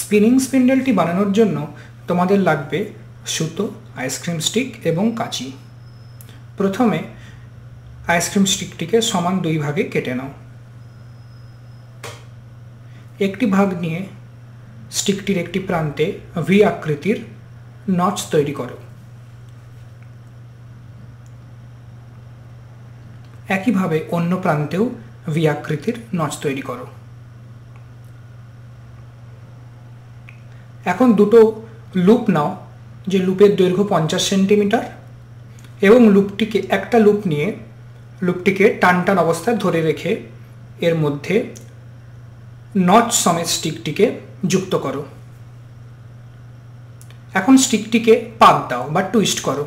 spinning স্পিন্ডেলটি বানানোর জন্য তোমাদের লাগবে সুতো আইসক্রিম স্টিক এবং কাঁচি প্রথমে আইসক্রিম স্টিকটিকে সমান দুই ভাগে কেটে নাও একটি ভাগ নিয়ে স্টিকটির একটি প্রান্তে ভি আকৃতির নচ তৈরি করো একইভাবে অন্য প্রান্তেও ভি আকৃতির নচ তৈরি করো এখন দুটো লুপ নাও যে লুপের দৈর্ঘ্য 50 সেমি এবং লুপটিকে একটা লুপ নিয়ে লুপটিকে টানটান অবস্থায় ধরে রেখে এর মধ্যে নট সোমেস্টিকটিকে যুক্ত করো এখন স্টিকটিকে পাক দাও বা টুইস্ট করো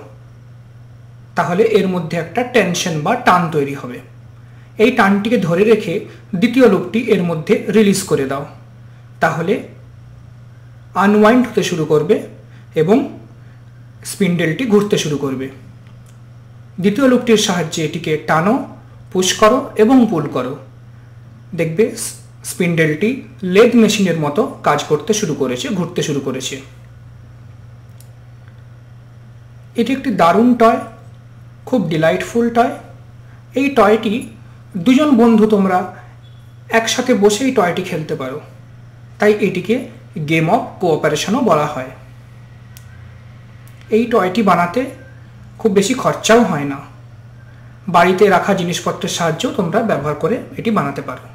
তাহলে এর মধ্যে একটা টেনশন বা টান তৈরি হবে এই টানটিকে ধরে রেখে দ্বিতীয় লুপটি এর মধ্যে রিলিজ করে দাও তাহলে আনওয়াইন্ড হতে শুরু করবে এবং স্পিন্ডেলটি ঘুরতে শুরু করবে দ্বিতীয় লুকটির সাহায্যে এটিকে টানো পুশ করো এবং পুল করো দেখবে স্পিন্ডেলটি লেদ মেশিনের মতো কাজ করতে শুরু করেছে ঘুরতে শুরু করেছে এটি একটি দারুণ টয় খুব ডিলাইটফুল টয় এই টয়টি দুজন বন্ধু তোমরা একসাথে বসে এই টয়টি খেলতে পারো তাই এটিকে গেম অফ কোঅপারেশনও বলা হয় এই টয়টি বানাতে খুব বেশি খরচাও হয় না বাড়িতে রাখা জিনিসপত্রের সাহায্যেও তোমরা ব্যবহার করে এটি বানাতে পারো